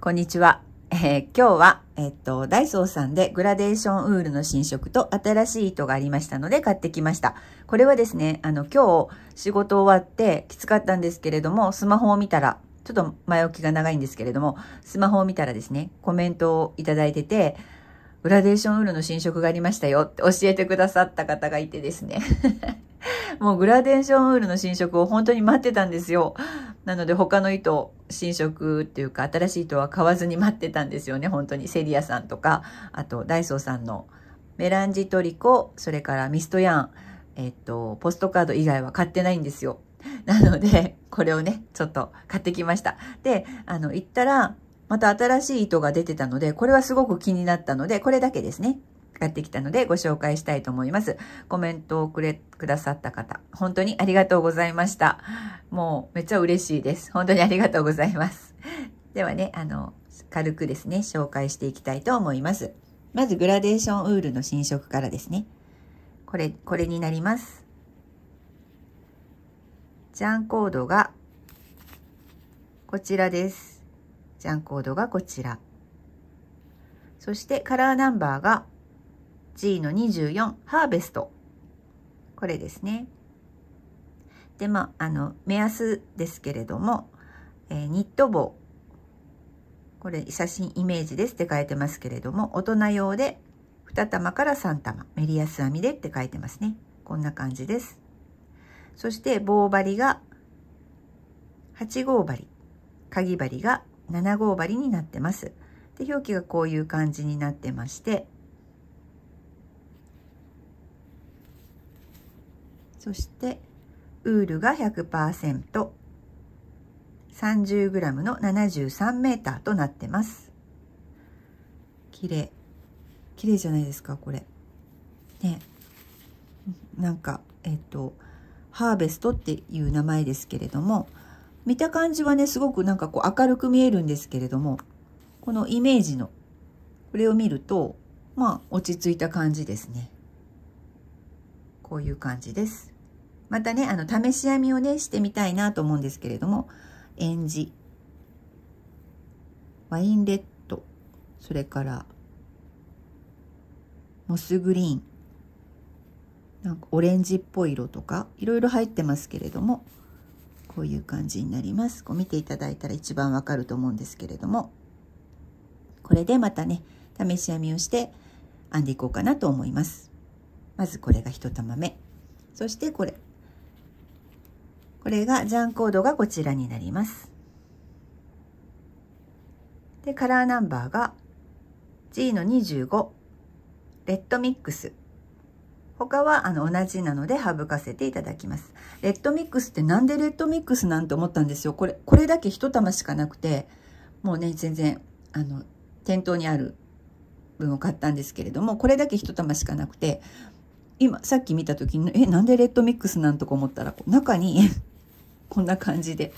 こんにちは。えー、今日は、えっと、ダイソーさんでグラデーションウールの新色と新しい糸がありましたので買ってきました。これはですね、あの、今日仕事終わってきつかったんですけれども、スマホを見たら、ちょっと前置きが長いんですけれども、スマホを見たらですね、コメントをいただいてて、グラデーションウールの新色がありましたよって教えてくださった方がいてですね。もうグラデーションウールの新色を本当に待ってたんですよ。なので他の糸、新色っていうか新しい糸は買わずに待ってたんですよね。本当にセリアさんとか、あとダイソーさんのメランジトリコ、それからミストヤン、えっと、ポストカード以外は買ってないんですよ。なので、これをね、ちょっと買ってきました。で、あの、行ったら、また新しい糸が出てたので、これはすごく気になったので、これだけですね。買ってきたのでご紹介したいと思います。コメントをくれ、くださった方、本当にありがとうございました。もうめっちゃ嬉しいです。本当にありがとうございます。ではね、あの、軽くですね、紹介していきたいと思います。まずグラデーションウールの新色からですね。これ、これになります。ジャンコードがこちらです。ジャンコードがこちら。そしてカラーナンバーが G の24、ハーベスト。これですね。で、まあ、あの、目安ですけれども、えー、ニット帽。これ、写真イメージですって書いてますけれども、大人用で2玉から3玉、メリヤス編みでって書いてますね。こんな感じです。そして棒針が8号針、かぎ針が7号針になってます。で、表記がこういう感じになってまして、そしてウールが 100%30g の 73m となってます綺麗綺麗じゃないですかこれねなんかえっとハーベストっていう名前ですけれども見た感じはねすごくなんかこう明るく見えるんですけれどもこのイメージのこれを見るとまあ落ち着いた感じですね。こういう感じです。またね、あの、試し編みをね、してみたいなと思うんですけれども、えんじ、ワインレッド、それから、モスグリーン、なんかオレンジっぽい色とか、いろいろ入ってますけれども、こういう感じになります。こう見ていただいたら一番わかると思うんですけれども、これでまたね、試し編みをして編んでいこうかなと思います。まずこれが1玉目。そしてこれ。これが、ジャンコードがこちらになります。で、カラーナンバーが G の25、レッドミックス。他はあの同じなので省かせていただきます。レッドミックスってなんでレッドミックスなんて思ったんですよ。これ、これだけ1玉しかなくて、もうね、全然、あの、店頭にある分を買ったんですけれども、これだけ1玉しかなくて、今、さっき見た時に、え、なんでレッドミックスなんとか思ったら、中に こんな感じで、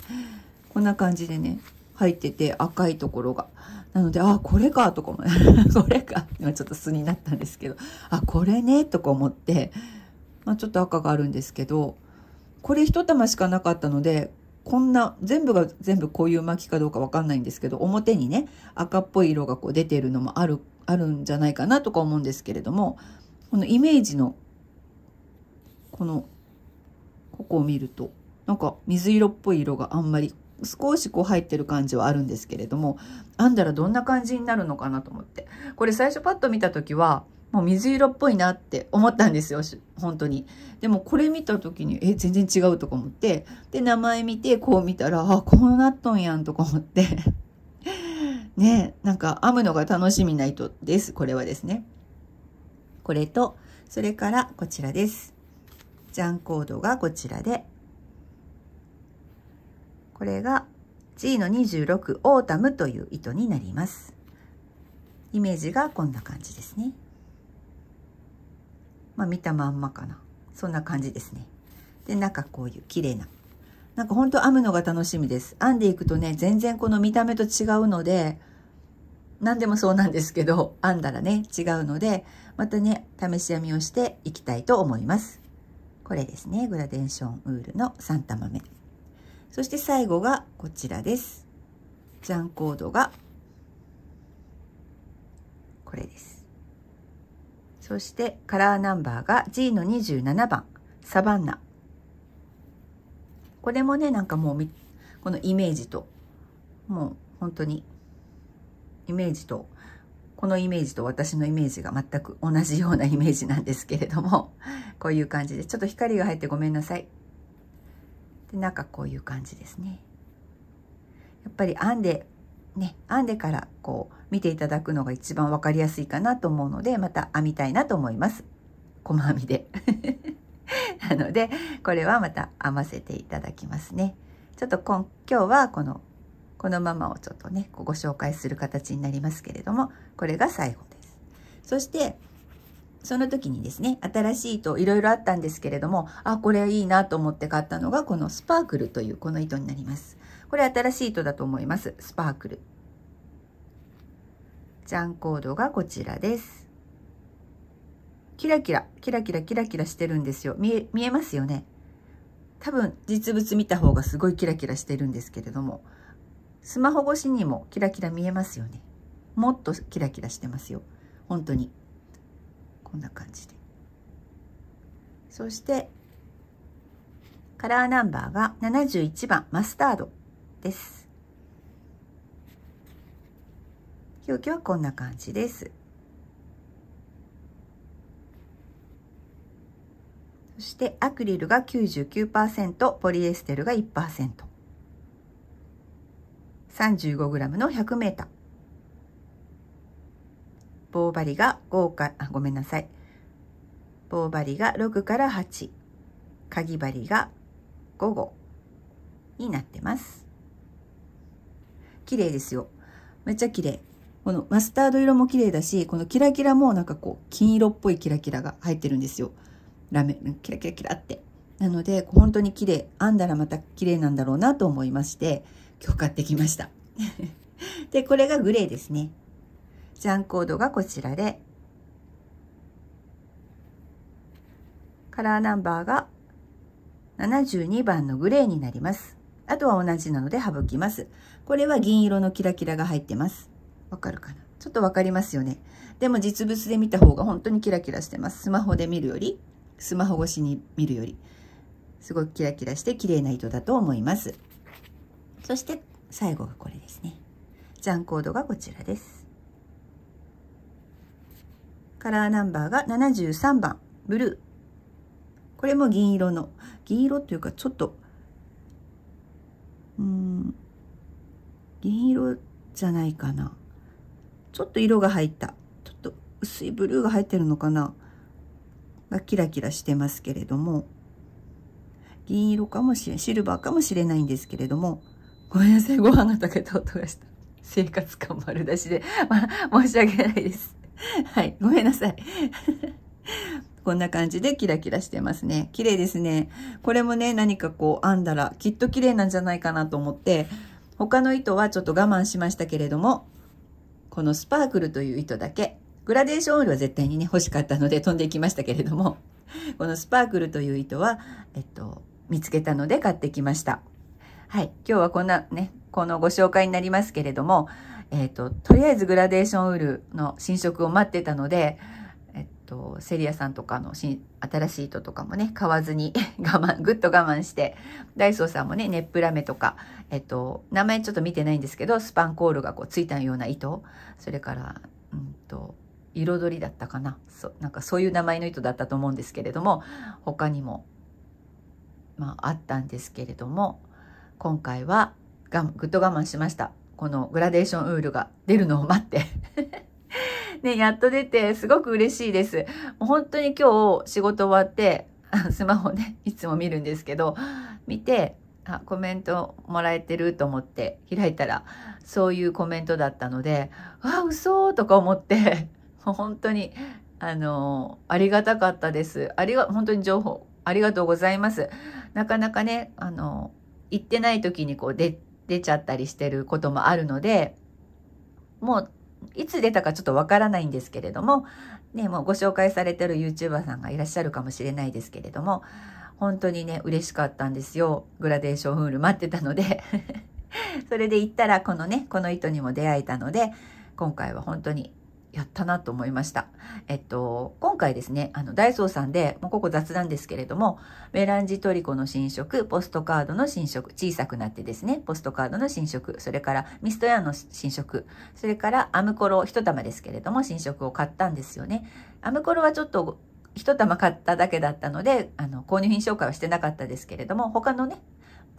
こんな感じでね、入ってて赤いところが。なので、あ、これかとかも、これか。今ちょっと素になったんですけど、あ、これね、とか思って、まあ、ちょっと赤があるんですけど、これ一玉しかなかったので、こんな、全部が全部こういう巻きかどうかわかんないんですけど、表にね、赤っぽい色がこう出てるのもある、あるんじゃないかなとか思うんですけれども、このイメージのこの、ここを見ると、なんか水色っぽい色があんまり少しこう入ってる感じはあるんですけれども、編んだらどんな感じになるのかなと思って。これ最初パッと見た時は、もう水色っぽいなって思ったんですよ、本当に。でもこれ見た時に、え、全然違うとか思って、で、名前見て、こう見たら、あ、こうなっとんやんとか思って。ねなんか編むのが楽しみないとです。これはですね。これと、それからこちらです。ンコードがこちらで、これが G の26オータムという糸になります。イメージがこんな感じですね。まあ見たまんまかな。そんな感じですね。で、中こういう綺麗な。なんかほんと編むのが楽しみです。編んでいくとね、全然この見た目と違うので、何でもそうなんですけど、編んだらね、違うので、またね、試し編みをしていきたいと思います。これですねグラデーションウールの3玉目そして最後がこちらですジャンコードがこれですそしてカラーナンバーが G の27番サバンナこれもねなんかもうこのイメージともう本当にイメージとこのイメージと私のイメージが全く同じようなイメージなんですけれども、こういう感じで、ちょっと光が入ってごめんなさい。で、中こういう感じですね。やっぱり編んで、ね、編んでからこう見ていただくのが一番わかりやすいかなと思うので、また編みたいなと思います。細編みで。なので、これはまた編ませていただきますね。ちょっと今今日はこのこのままをちょっとね、ご紹介する形になりますけれども、これが最後です。そして、その時にですね、新しい糸いろいろあったんですけれども、あ、これいいなと思って買ったのが、このスパークルというこの糸になります。これ新しい糸だと思います。スパークル。ジャンコードがこちらです。キラキラ、キラキラキラキラしてるんですよ。見え、見えますよね。多分実物見た方がすごいキラキラしてるんですけれども、スマホ越しにもキラキラ見えますよね。もっとキラキラしてますよ。本当に。こんな感じで。そして、カラーナンバーが71番、マスタードです。表記はこんな感じです。そしてアクリルが99%、ポリエステルが1%。35g の 100m 棒針が5かあごめんなさい棒針が6から8かぎ針が5号になってます綺麗ですよめっちゃ綺麗このマスタード色も綺麗だしこのキラキラもなんかこう金色っぽいキラキラが入ってるんですよラメキラキラキラってなので本当に綺麗編んだらまた綺麗なんだろうなと思いまして今日買ってきました。で、これがグレーですね。ジャンコードがこちらで、カラーナンバーが72番のグレーになります。あとは同じなので省きます。これは銀色のキラキラが入ってます。わかるかなちょっとわかりますよね。でも実物で見た方が本当にキラキラしてます。スマホで見るより、スマホ越しに見るより、すごくキラキラして綺麗な糸だと思います。そして最後がこれですね残コードがこちらですカラーナンバーが73番ブルーこれも銀色の銀色というかちょっとうん銀色じゃないかなちょっと色が入ったちょっと薄いブルーが入ってるのかながキラキラしてますけれども銀色かもしれシルバーかもしれないんですけれどもごめんなさい、ご飯が炊けた音がした。生活感丸出しで、まあ、申し訳ないです。はい、ごめんなさい。こんな感じでキラキラしてますね。綺麗ですね。これもね、何かこう編んだらきっと綺麗なんじゃないかなと思って、他の糸はちょっと我慢しましたけれども、このスパークルという糸だけ、グラデーションオイルは絶対にね、欲しかったので飛んでいきましたけれども、このスパークルという糸は、えっと、見つけたので買ってきました。はい。今日はこんなね、このご紹介になりますけれども、えっ、ー、と、とりあえずグラデーションウールの新色を待ってたので、えっと、セリアさんとかの新新しい糸とかもね、買わずに 我慢、ぐっと我慢して、ダイソーさんもね、ネップラメとか、えっと、名前ちょっと見てないんですけど、スパンコールがこうついたような糸、それから、うんと、彩りだったかな。そなんかそういう名前の糸だったと思うんですけれども、他にも、まあ、あったんですけれども、今回はがぐっと我慢しました。このグラデーションウールが出るのを待って ね、やっと出て、すごく嬉しいです。もう本当に今日仕事終わって、スマホね、いつも見るんですけど、見て、あ、コメントもらえてると思って開いたら、そういうコメントだったので、わ、嘘とか思って、もう本当に、あのー、ありがたかったです。ありが、本当に情報、ありがとうございます。なかなかね、あのー行ってない時にこう出出ちゃったりしてることもあるのでもういつ出たかちょっとわからないんですけれども、ね、もうご紹介されてる YouTuber さんがいらっしゃるかもしれないですけれども、本当にね、嬉しかったんですよ。グラデーションフール待ってたので それで行ったらこのね、この糸にも出会えたので、今回は本当にやったなと思いました。えっと、今回ですね、あの、ダイソーさんで、もうここ雑談ですけれども、メランジトリコの新色、ポストカードの新色、小さくなってですね、ポストカードの新色、それからミストエアの新色、それからアムコロ1玉ですけれども、新色を買ったんですよね。アムコロはちょっと1玉買っただけだったので、あの、購入品紹介はしてなかったですけれども、他のね、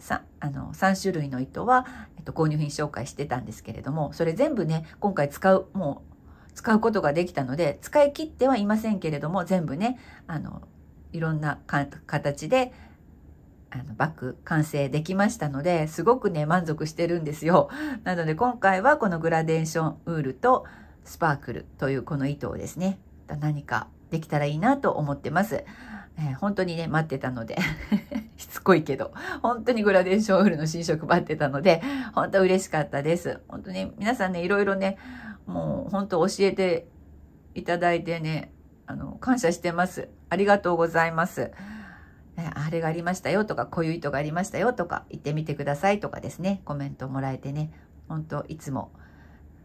3, あの3種類の糸は、えっと、購入品紹介してたんですけれどもそれ全部ね今回使うもう使うことができたので、使い切ってはいませんけれども、全部ね、あの、いろんな形で、あの、バッグ完成できましたので、すごくね、満足してるんですよ。なので今回はこのグラデーションウールとスパークルというこの糸をですね、何かできたらいいなと思ってます。えー、本当にね、待ってたので しつこいけど、本当にグラデーションウールの新色待ってたので、本当嬉しかったです。本当に皆さんね、いろいろね、もう本当教えていただいてね、あの、感謝してます。ありがとうございます。ね、あれがありましたよとか、こういう意図がありましたよとか、言ってみてくださいとかですね、コメントもらえてね、本当いつも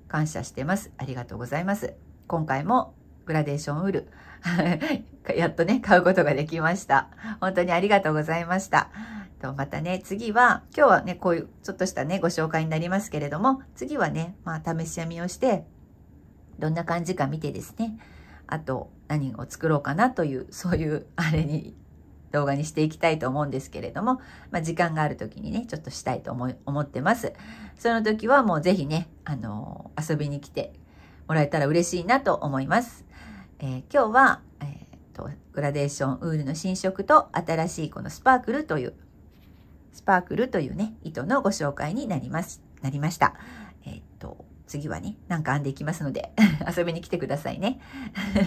感謝してます。ありがとうございます。今回もグラデーションウール、やっとね、買うことができました。本当にありがとうございました。とまたね、次は、今日はね、こういうちょっとしたね、ご紹介になりますけれども、次はね、まあ、試し編みをして、どんな感じか見てですね、あと何を作ろうかなという、そういうあれに、動画にしていきたいと思うんですけれども、まあ、時間がある時にね、ちょっとしたいと思思ってます。その時はもうぜひね、あのー、遊びに来てもらえたら嬉しいなと思います。えー、今日は、えーとグラデーションウールの新色と新しいこのスパークルというスパークルというね、糸のご紹介になります、なりました。えー、っと、次はね、なんか編んでいきますので、遊びに来てくださいね。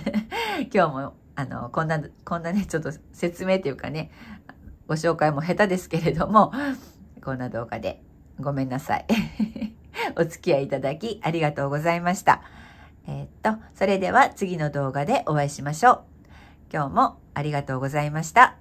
今日も、あの、こんな、こんなね、ちょっと説明というかね、ご紹介も下手ですけれども、こんな動画でごめんなさい。お付き合いいただきありがとうございました。えー、っと、それでは次の動画でお会いしましょう。今日もありがとうございました。